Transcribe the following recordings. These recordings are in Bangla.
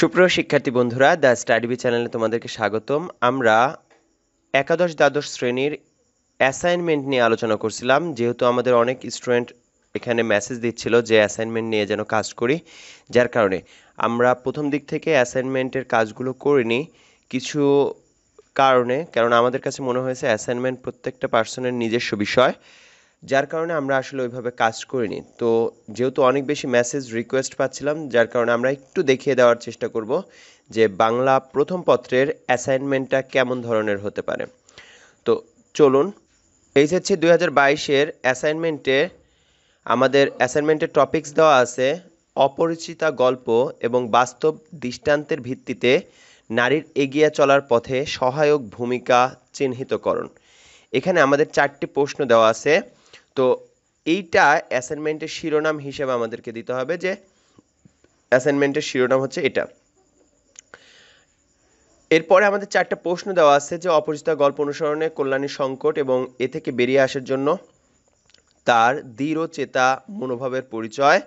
সুপ্রিয় শিক্ষার্থী বন্ধুরা দ্য স্টাডিবি চ্যানেলে তোমাদেরকে স্বাগতম আমরা একাদশ দ্বাদশ শ্রেণীর অ্যাসাইনমেন্ট নিয়ে আলোচনা করছিলাম যেহেতু আমাদের অনেক স্টুডেন্ট এখানে মেসেজ দিচ্ছিল যে অ্যাসাইনমেন্ট নিয়ে যেন কাজ করি যার কারণে আমরা প্রথম দিক থেকে অ্যাসাইনমেন্টের কাজগুলো করিনি কিছু কারণে কারণ আমাদের কাছে মনে হয়েছে অ্যাসাইনমেন্ট প্রত্যেকটা পার্সনের নিজস্ব বিষয় যার কারণে আমরা আসলে ওইভাবে কাজ করিনি তো যেহেতু অনেক বেশি মেসেজ রিকোয়েস্ট পাচ্ছিলাম যার কারণে আমরা একটু দেখিয়ে দেওয়ার চেষ্টা করব যে বাংলা প্রথম পত্রের অ্যাসাইনমেন্টটা কেমন ধরনের হতে পারে তো চলুন এইচএসসি দুই হাজার বাইশের অ্যাসাইনমেন্টে আমাদের অ্যাসাইনমেন্টের টপিকস দেওয়া আছে অপরিচিতা গল্প এবং বাস্তব দৃষ্টান্তের ভিত্তিতে নারীর এগিয়ে চলার পথে সহায়ক ভূমিকা চিহ্নিতকরণ এখানে আমাদের চারটি প্রশ্ন দেওয়া আছে তো এইটা অ্যাসাইনমেন্টের শিরোনাম হিসেবে আমাদেরকে দিতে হবে যে অ্যাসাইনমেন্টের শিরোনাম হচ্ছে এটা এরপরে আমাদের চারটা প্রশ্ন দেওয়া আছে যে অপরিচিতা গল্প অনুসরণে কল্যাণী সংকট এবং এ থেকে বেরিয়ে আসার জন্য তার দৃঢ় চেতা মনোভাবের পরিচয়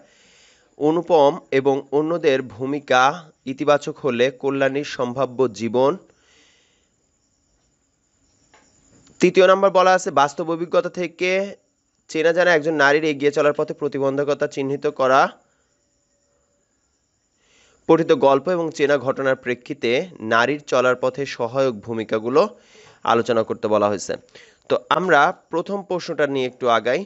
অনুপম এবং অন্যদের ভূমিকা ইতিবাচক হলে কল্যাণীর সম্ভাব্য জীবন তৃতীয় নম্বর বলা আছে বাস্তব অভিজ্ঞতা থেকে চেনা জানা একজন নারীর এগিয়ে চলার পথে প্রতিবন্ধকতা চিহ্নিত করা পঠিত গল্প এবং চেনা ঘটনার প্রেক্ষিতে নারীর চলার পথে সহায়ক ভূমিকাগুলো আলোচনা করতে বলা হয়েছে তো আমরা প্রথম প্রশ্নটা নিয়ে একটু আগাই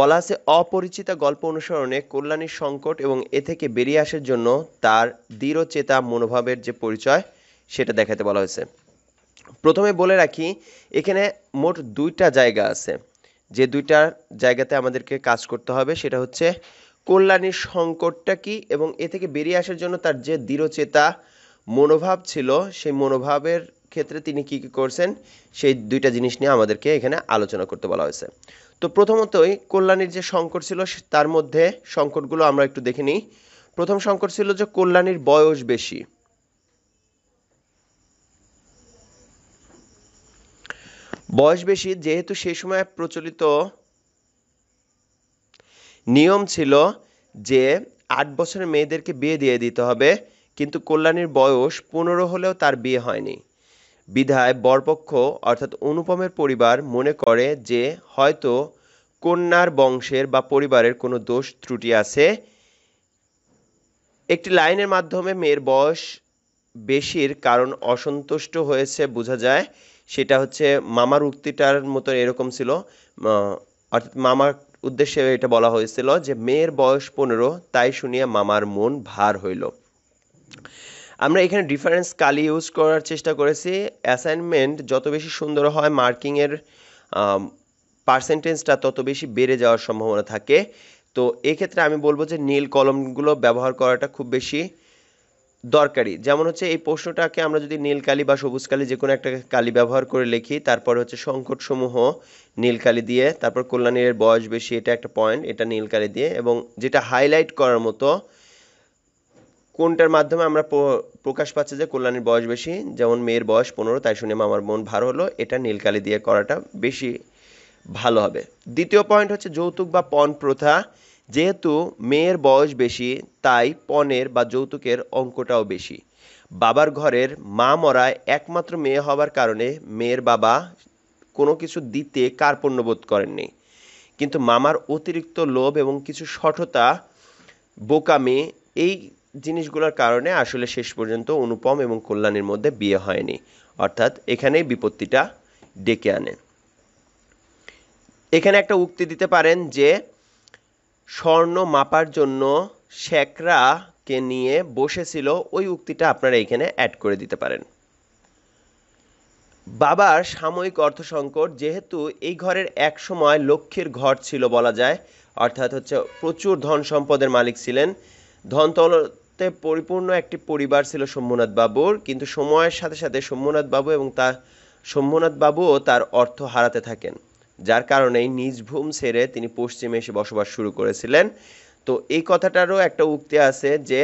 বলা আছে অপরিচিতা গল্প অনুসরণে কল্যাণীর সংকট এবং এ থেকে বেরিয়ে আসার জন্য তার দৃঢ়চেতা মনোভাবের যে পরিচয় সেটা দেখাতে বলা হয়েছে প্রথমে বলে রাখি এখানে মোট দুইটা জায়গা আছে যে দুইটা জায়গাতে আমাদেরকে কাজ করতে হবে সেটা হচ্ছে কল্যাণীর সংকটটা কি এবং এ থেকে বেরিয়ে আসার জন্য তার যে দৃঢ়চেতা মনোভাব ছিল সেই মনোভাবের ক্ষেত্রে তিনি কি কি করছেন সেই দুইটা জিনিস নিয়ে আমাদেরকে এখানে আলোচনা করতে বলা হয়েছে তো প্রথমতই কল্যাণীর যে সংকট ছিল তার মধ্যে সংকটগুলো আমরা একটু দেখে নিই প্রথম সংকট ছিল যে কল্যাণীর বয়স বেশি বয়স বেশি যেহেতু সে সময় প্রচলিত নিয়ম ছিল যে আট বছরের মেয়েদেরকে বিয়ে দিয়ে দিতে হবে কিন্তু কল্যাণীর বয়স পনেরো হলেও তার বিয়ে হয়নি বিধায় বরপক্ষ অর্থাৎ অনুপমের পরিবার মনে করে যে হয়তো কন্যার বংশের বা পরিবারের কোনো দোষ ত্রুটি আছে একটি লাইনের মাধ্যমে মেয়ের বয়স বেশির কারণ অসন্তুষ্ট হয়েছে বোঝা যায় সেটা হচ্ছে মামার উক্তিটার মতো এরকম ছিল অর্থাৎ মামার উদ্দেশ্যে এটা বলা হয়েছিল যে মেয়ের বয়স পনেরো তাই শুনিয়া মামার মন ভার হইল আমরা এখানে ডিফারেন্স কালি ইউজ করার চেষ্টা করেছি অ্যাসাইনমেন্ট যত বেশি সুন্দর হয় মার্কিংয়ের পার্সেন্টেজটা তত বেশি বেড়ে যাওয়ার সম্ভাবনা থাকে তো এক্ষেত্রে আমি বলবো যে নীল কলমগুলো ব্যবহার করাটা খুব বেশি দরকারি যেমন হচ্ছে এই প্রশ্নটাকে আমরা যদি নীল বা সবুজ কালি যে কোনো একটা কালি ব্যবহার করে লিখি তারপর হচ্ছে সংকটসমূহ নীল দিয়ে তারপর কল্যাণীর বয়স বেশি এটা একটা পয়েন্ট এটা নীল দিয়ে এবং যেটা হাইলাইট করার মতো কোনটার মাধ্যমে আমরা প্রকাশ পাচ্ছে যে কল্যাণীর বয়স বেশি যেমন মেয়ের বয়স পনেরো তাই শুনে মামার মন ভালো হলো এটা নীলকালি দিয়ে করাটা বেশি ভালো হবে দ্বিতীয় পয়েন্ট হচ্ছে যৌতুক বা পণ প্রথা যেহেতু মেয়ের বয়স বেশি তাই পণের বা যৌতুকের অঙ্কটাও বেশি বাবার ঘরের মা মরা একমাত্র মেয়ে হবার কারণে মেয়ের বাবা কোনো কিছু দিতে কার্পণ্যবোধ করেননি কিন্তু মামার অতিরিক্ত লোভ এবং কিছু সঠতা বোকামি এই জিনিসগুলোর কারণে আসলে শেষ পর্যন্ত অনুপম এবং কল্যাণের মধ্যে বিয়ে হয়নি অর্থাৎ এখানেই বিপত্তিটা ডেকে আনে এখানে একটা উক্তি দিতে পারেন যে স্বর্ণ মাপার জন্য শেকড়াকে নিয়ে বসেছিল ওই উক্তিটা আপনারা এখানে অ্যাড করে দিতে পারেন বাবার সাময়িক অর্থ সংকট যেহেতু এই ঘরের এক সময় লক্ষ্মীর ঘর ছিল বলা যায় অর্থাৎ হচ্ছে প্রচুর ধন সম্পদের মালিক ছিলেন তলতে পরিপূর্ণ একটি পরিবার ছিল শম্ভুনাথ বাবুর কিন্তু সময়ের সাথে সাথে শম্ভুনাথ বাবু এবং তার শম্ভুনাথ বাবুও তার অর্থ হারাতে থাকেন যার কারণেই নিজ ভূম ছেড়ে তিনি পশ্চিমে এসে বসবাস শুরু করেছিলেন তো এই কথাটারও একটা উক্তি আছে যে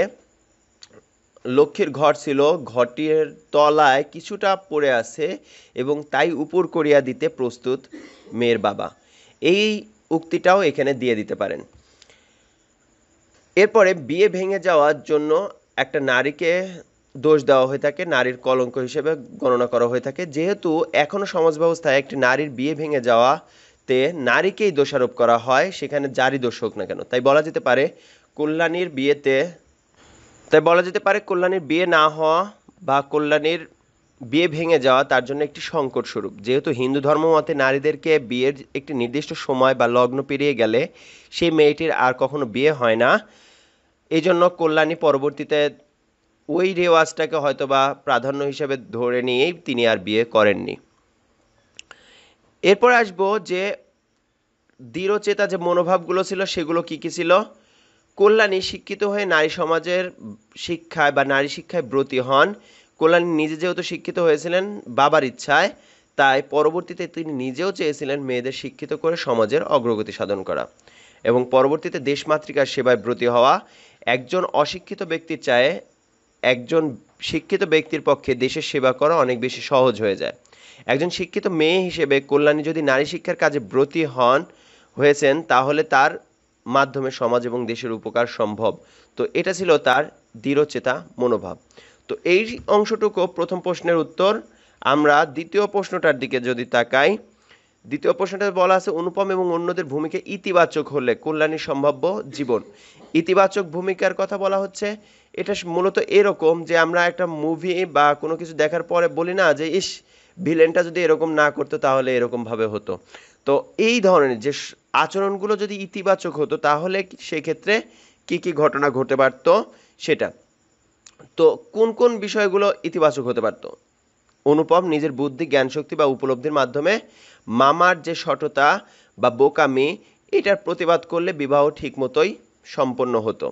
লক্ষ্মীর ঘর ছিল ঘরটির তলায় কিছুটা পড়ে আছে এবং তাই উপর করিয়া দিতে প্রস্তুত মেয়ের বাবা এই উক্তিটাও এখানে দিয়ে দিতে পারেন এরপরে বিয়ে ভেঙে যাওয়ার জন্য একটা নারীকে দোষ দেওয়া হয়ে থাকে নারীর কলঙ্ক হিসেবে গণনা করা হয়ে থাকে যেহেতু এখনও সমাজ ব্যবস্থায় একটি নারীর বিয়ে ভেঙে যাওয়াতে নারীকেই দোষারোপ করা হয় সেখানে যারই দোষ হোক না কেন তাই বলা যেতে পারে কল্যাণীর বিয়েতে তাই বলা যেতে পারে কল্যাণীর বিয়ে না হওয়া বা কল্যাণীর বিয়ে ভেঙে যাওয়া তার জন্য একটি সংকট স্বরূপ যেহেতু হিন্দু ধর্ম মতে নারীদেরকে বিয়ের একটি নির্দিষ্ট সময় বা লগ্ন পেরিয়ে গেলে সেই মেয়েটির আর কখনো বিয়ে হয় না এই জন্য কল্যাণী পরবর্তীতে ওই রেওয়াজটাকে হয়তো বা প্রাধান্য হিসেবে ধরে নিয়েই তিনি আর বিয়ে করেননি এরপর আসবো যে দৃঢ়চেতা যে মনোভাবগুলো ছিল সেগুলো কি কী ছিল কল্যাণী শিক্ষিত হয়ে নারী সমাজের শিক্ষায় বা নারী শিক্ষায় ব্রতী হন কল্যাণী নিজে যেহেতু শিক্ষিত হয়েছিলেন বাবার ইচ্ছায় তাই পরবর্তীতে তিনি নিজেও চেয়েছিলেন মেয়েদের শিক্ষিত করে সমাজের অগ্রগতি সাধন করা এবং পরবর্তীতে দেশমাতৃকার সেবায় ব্রতী হওয়া একজন অশিক্ষিত ব্যক্তি চায়ে একজন শিক্ষিত ব্যক্তির পক্ষে দেশের সেবা করা অনেক বেশি সহজ হয়ে যায় একজন শিক্ষিত মেয়ে হিসেবে কল্যাণী যদি নারী শিক্ষার কাজে ব্রতী হন হয়েছেন তাহলে তার মাধ্যমে সমাজ এবং দেশের উপকার সম্ভব তো এটা ছিল তার দৃঢ়চেতা মনোভাব তো এই অংশটুকু প্রথম প্রশ্নের উত্তর আমরা দ্বিতীয় প্রশ্নটার দিকে যদি তাকাই দ্বিতীয় প্রশ্নটা বলা আছে অনুপম এবং অন্যদের ভূমিকা ইতিবাচক হলে কল্যাণী সম্ভাব্য জীবন ইতিবাচক ভূমিকার কথা বলা হচ্ছে এটা মূলত এরকম যে আমরা একটা মুভি বা কোনো কিছু দেখার পরে বলি না যে ইস ভিলেনটা যদি এরকম না করতো তাহলে এরকমভাবে হতো তো এই ধরনের যে আচরণগুলো যদি ইতিবাচক হতো তাহলে সেক্ষেত্রে কি কি ঘটনা ঘটে পারত সেটা তো কোন কোন বিষয়গুলো ইতিবাচক হতে পারত অনুপম নিজের বুদ্ধি জ্ঞানশক্তি বা উপলব্ধির মাধ্যমে মামার যে সঠতা বা বোকামি এটার প্রতিবাদ করলে বিবাহ ঠিক মতোই সম্পন্ন হতো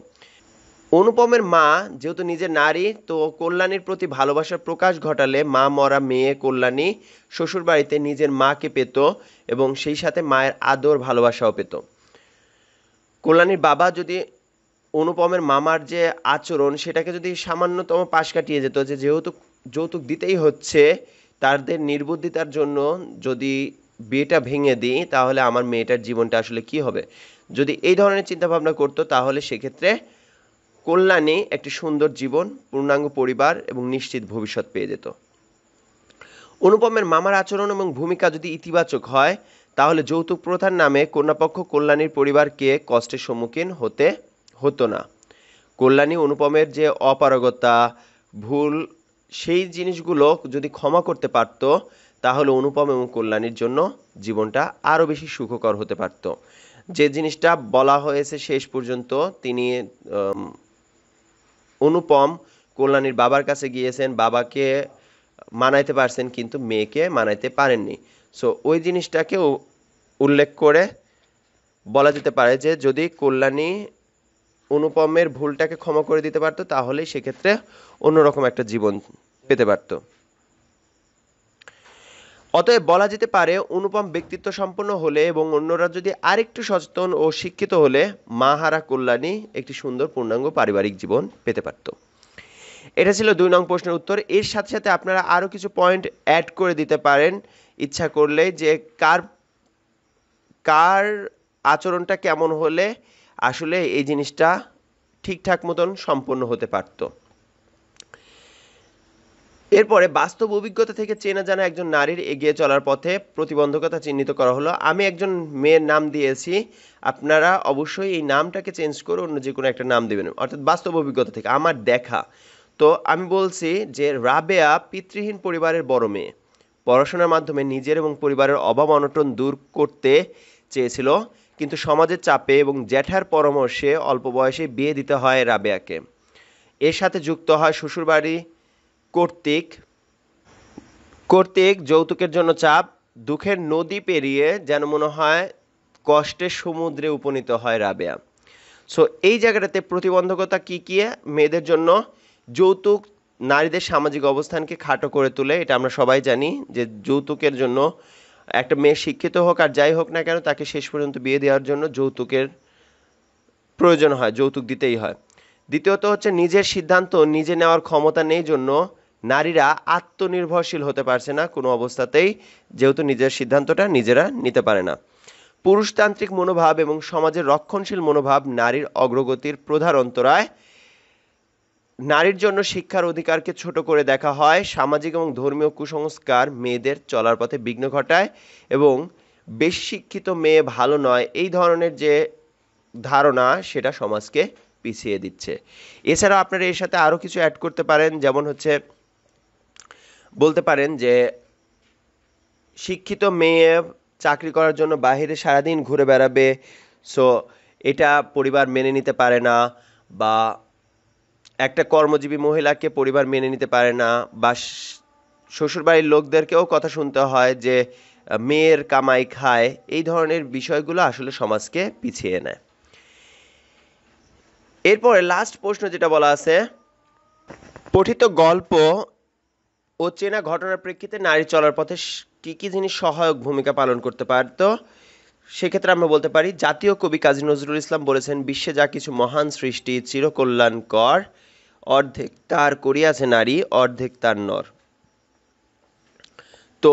অনুপমের মা যেহেতু নিজে নারী তো কল্যাণীর প্রতি ভালোবাসার প্রকাশ ঘটালে মা মরা মেয়ে কল্যাণী শ্বশুরবাড়িতে নিজের মাকে পেত এবং সেই সাথে মায়ের আদর ভালোবাসাও পেত কল্যাণীর বাবা যদি অনুপমের মামার যে আচরণ সেটাকে যদি সামান্যতম পাশ কাটিয়ে যেত যে যেহেতু যৌতুক দিতেই হচ্ছে তাদের নির্বুদ্ধিতার জন্য যদি বিয়েটা ভেঙে দিই তাহলে আমার মেয়েটার জীবনটা আসলে কি হবে যদি এই ধরনের চিন্তাভাবনা করতো তাহলে সেক্ষেত্রে কল্যাণে একটি সুন্দর জীবন পূর্ণাঙ্গ পরিবার এবং নিশ্চিত ভবিষ্যৎ পেয়ে যেত অনুপমের মামার আচরণ এবং ভূমিকা যদি ইতিবাচক হয় তাহলে যৌতুক প্রথার নামে কন্যাপক্ষ কল্যাণীর পরিবারকে কষ্টের সম্মুখীন হতে হতো না কল্যাণী অনুপমের যে অপারগতা ভুল সেই জিনিসগুলো যদি ক্ষমা করতে পারতো তাহলে অনুপম এবং কল্যাণীর জন্য জীবনটা আরও বেশি সুখকর হতে পারত যে জিনিসটা বলা হয়েছে শেষ পর্যন্ত তিনি অনুপম কল্যাণীর বাবার কাছে গিয়েছেন বাবাকে মানাইতে পারছেন কিন্তু মেয়েকে মানাইতে পারেননি সো ওই জিনিসটাকেও উল্লেখ করে বলা যেতে পারে যে যদি কল্যাণী অনুপমের ভুলটাকে ক্ষমা করে দিতে পারতো তাহলে সেক্ষেত্রে অন্যরকম একটা জীবন পেতে পারতো অতএব বলা যেতে পারে অনুপম ব্যক্তিত্ব সম্পন্ন হলে এবং অন্যরা যদি আরেকটু সচেতন ও শিক্ষিত হলে মা হারা কল্যাণী একটি সুন্দর পূর্ণাঙ্গ পারিবারিক জীবন পেতে পারত এটা ছিল দুই নং প্রশ্নের উত্তর এর সাথে সাথে আপনারা আরও কিছু পয়েন্ট অ্যাড করে দিতে পারেন ইচ্ছা করলে যে কার কার আচরণটা কেমন হলে আসলে এই জিনিসটা ঠিকঠাক মতন সম্পন্ন হতে পারতো এরপরে বাস্তব অভিজ্ঞতা থেকে চেনা জানা একজন নারীর এগিয়ে চলার পথে প্রতিবন্ধকতা চিহ্নিত করা হলো আমি একজন মেয়ের নাম দিয়েছি আপনারা অবশ্যই এই নামটাকে চেঞ্জ করে অন্য যে কোনো একটা নাম দেবেন অর্থাৎ বাস্তব অভিজ্ঞতা থেকে আমার দেখা তো আমি বলছি যে রাবেয়া পিতৃহীন পরিবারের বড় মেয়ে পড়াশোনার মাধ্যমে নিজের এবং পরিবারের অভাব অনটন দূর করতে চেয়েছিল কিন্তু সমাজের চাপে এবং জ্যাঠার পরামর্শে অল্প বয়সে বিয়ে দিতে হয় রাবেয়াকে এর সাথে যুক্ত হয় শ্বশুরবাড়ি কর্তৃক কর্তৃক যৌতুকের জন্য চাপ দুঃখের নদী পেরিয়ে যেন মনে হয় কষ্টের সমুদ্রে উপনীত হয় রাবেয়া সো এই জায়গাটাতে প্রতিবন্ধকতা কী কী মেয়েদের জন্য যৌতুক নারীদের সামাজিক অবস্থানকে খাটো করে তোলে এটা আমরা সবাই জানি যে যৌতুকের জন্য একটা মেয়ে শিক্ষিত হোক আর যাই হোক না কেন তাকে শেষ পর্যন্ত বিয়ে দেওয়ার জন্য যৌতুকের প্রয়োজন হয় যৌতুক দিতেই হয় দ্বিতীয়ত হচ্ছে নিজের সিদ্ধান্ত নিজে নেওয়ার ক্ষমতা নেই জন্য নারীরা আত্মনির্ভরশীল হতে পারছে না কোনো অবস্থাতেই যেহেতু নিজের সিদ্ধান্তটা নিজেরা নিতে পারে না পুরুষতান্ত্রিক মনোভাব এবং সমাজের রক্ষণশীল মনোভাব নারীর অগ্রগতির প্রধান অন্তরায় নারীর জন্য শিক্ষার অধিকারকে ছোট করে দেখা হয় সামাজিক এবং ধর্মীয় কুসংস্কার মেয়েদের চলার পথে বিঘ্ন ঘটায় এবং বেশ শিক্ষিত মেয়ে ভালো নয় এই ধরনের যে ধারণা সেটা সমাজকে পিছিয়ে দিচ্ছে এছাড়াও আপনারা এর সাথে আরও কিছু অ্যাড করতে পারেন যেমন হচ্ছে বলতে পারেন যে শিক্ষিত মেয়ে চাকরি করার জন্য বাহিরে সারাদিন ঘুরে বেড়াবে সো এটা পরিবার মেনে নিতে পারে না বা একটা কর্মজীবী মহিলাকে পরিবার মেনে নিতে পারে না বা শ্বশুরবাড়ির লোকদেরকেও কথা শুনতে হয় যে মেয়ের কামাই খায় এই ধরনের বিষয়গুলো আসলে সমাজকে পিছিয়ে নেয় এরপরে লাস্ট প্রশ্ন যেটা বলা আছে পঠিত গল্প ও চেনা ঘটনার প্রেক্ষিতে নারী চলার পথে কী কী জিনিস সহায়ক ভূমিকা পালন করতে পারত সেক্ষেত্রে আমরা বলতে পারি জাতীয় কবি কাজী নজরুল ইসলাম বলেছেন বিশ্বে যা কিছু মহান সৃষ্টি চিরকল্যাণকর অর্ধেক তার করিয়াছে নারী অর্ধেক তার নর তো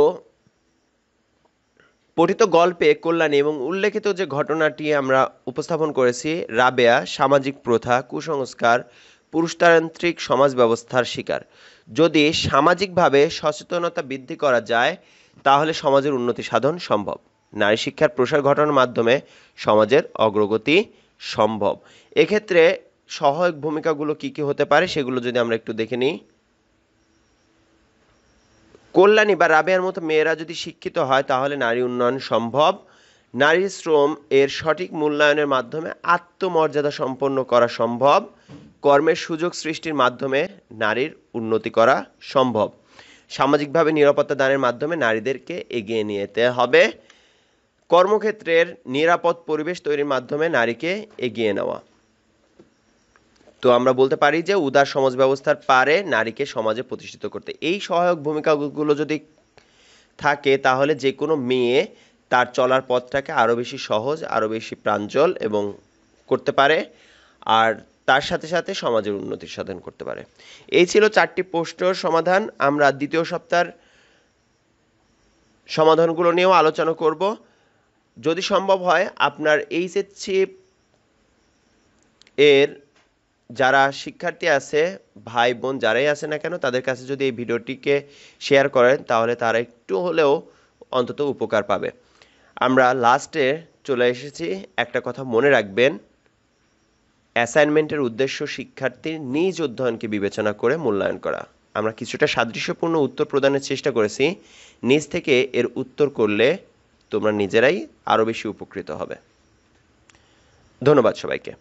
পঠিত গল্পে কল্যাণী এবং উল্লেখিত যে ঘটনাটি আমরা উপস্থাপন করেছি রাবেয়া সামাজিক প্রথা কুসংস্কার পুরুষতান্ত্রিক সমাজ ব্যবস্থার শিকার যদি সামাজিকভাবে সচেতনতা বৃদ্ধি করা যায় তাহলে সমাজের উন্নতি সাধন সম্ভব নারী শিক্ষার প্রসার ঘটনার মাধ্যমে সমাজের অগ্রগতি সম্ভব এক্ষেত্রে সহায়ক ভূমিকাগুলো কি কি হতে পারে সেগুলো যদি আমরা একটু দেখে নিই কল্যাণী বা রাবেয়ার মতো মেয়েরা যদি শিক্ষিত হয় তাহলে নারী উন্নয়ন সম্ভব নারীর শ্রম এর সঠিক মূল্যায়নের মাধ্যমে আত্মমর্যাদা সম্পন্ন করা সম্ভব কর্মের সুযোগ সৃষ্টির মাধ্যমে নারীর উন্নতি করা সম্ভব সামাজিকভাবে নিরাপত্তা দানের মাধ্যমে নারীদেরকে এগিয়ে নিয়ে যেতে হবে কর্মক্ষেত্রের নিরাপদ পরিবেশ তৈরির মাধ্যমে নারীকে এগিয়ে নেওয়া তো আমরা বলতে পারি যে উদার সমাজ ব্যবস্থার পারে নারীকে সমাজে প্রতিষ্ঠিত করতে এই সহায়ক ভূমিকাগুলো যদি থাকে তাহলে যে কোনো মেয়ে তার চলার পথটাকে আরও বেশি সহজ আরও বেশি প্রাঞ্জল এবং করতে পারে আর তার সাথে সাথে সমাজের উন্নতি সাধন করতে পারে এই ছিল চারটি পোস্টর সমাধান আমরা দ্বিতীয় সপ্তাহের সমাধানগুলো নিয়েও আলোচনা করব যদি সম্ভব হয় আপনার এইচএসসি এর যারা শিক্ষার্থী আছে ভাই বোন যারাই আছে না কেন তাদের কাছে যদি এই ভিডিওটিকে শেয়ার করেন তাহলে তারা একটু হলেও অন্তত উপকার পাবে আমরা লাস্টে চলে এসেছি একটা কথা মনে রাখবেন অ্যাসাইনমেন্টের উদ্দেশ্য শিক্ষার্থীর নিজ অধ্যয়নকে বিবেচনা করে মূল্যায়ন করা আমরা কিছুটা সাদৃশ্যপূর্ণ উত্তর প্রদানের চেষ্টা করেছি নিজ থেকে এর উত্তর করলে তোমরা নিজেরাই আরও বেশি উপকৃত হবে ধন্যবাদ সবাইকে